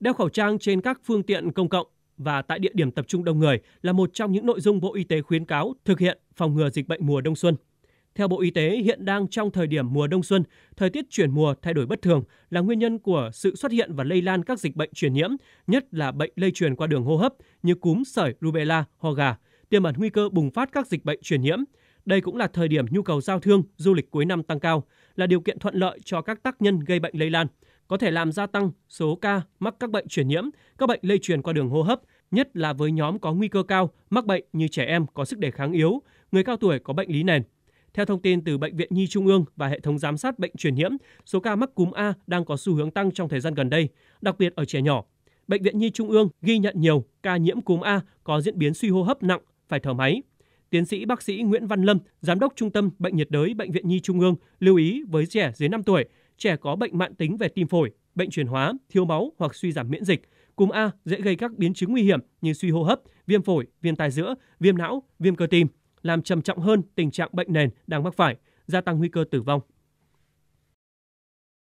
Đeo khẩu trang trên các phương tiện công cộng và tại địa điểm tập trung đông người là một trong những nội dung Bộ Y tế khuyến cáo thực hiện phòng ngừa dịch bệnh mùa đông xuân. Theo Bộ Y tế, hiện đang trong thời điểm mùa đông xuân, thời tiết chuyển mùa thay đổi bất thường là nguyên nhân của sự xuất hiện và lây lan các dịch bệnh truyền nhiễm, nhất là bệnh lây truyền qua đường hô hấp như cúm, sởi, rubella, ho gà, tiềm ẩn nguy cơ bùng phát các dịch bệnh truyền nhiễm. Đây cũng là thời điểm nhu cầu giao thương, du lịch cuối năm tăng cao, là điều kiện thuận lợi cho các tác nhân gây bệnh lây lan, có thể làm gia tăng số ca mắc các bệnh truyền nhiễm, các bệnh lây truyền qua đường hô hấp, nhất là với nhóm có nguy cơ cao mắc bệnh như trẻ em có sức đề kháng yếu, người cao tuổi có bệnh lý nền. Theo thông tin từ Bệnh viện Nhi Trung ương và hệ thống giám sát bệnh truyền nhiễm, số ca mắc cúm A đang có xu hướng tăng trong thời gian gần đây, đặc biệt ở trẻ nhỏ. Bệnh viện Nhi Trung ương ghi nhận nhiều ca nhiễm cúm A có diễn biến suy hô hấp nặng, phải thở máy. Tiến sĩ bác sĩ Nguyễn Văn Lâm, giám đốc Trung tâm Bệnh nhiệt đới Bệnh viện Nhi Trung ương lưu ý với trẻ dưới 5 tuổi trẻ có bệnh mạng tính về tim phổi, bệnh truyền hóa, thiếu máu hoặc suy giảm miễn dịch. Cúm A dễ gây các biến chứng nguy hiểm như suy hô hấp, viêm phổi, viêm tai giữa, viêm não, viêm cơ tim, làm trầm trọng hơn tình trạng bệnh nền đang mắc phải, gia tăng nguy cơ tử vong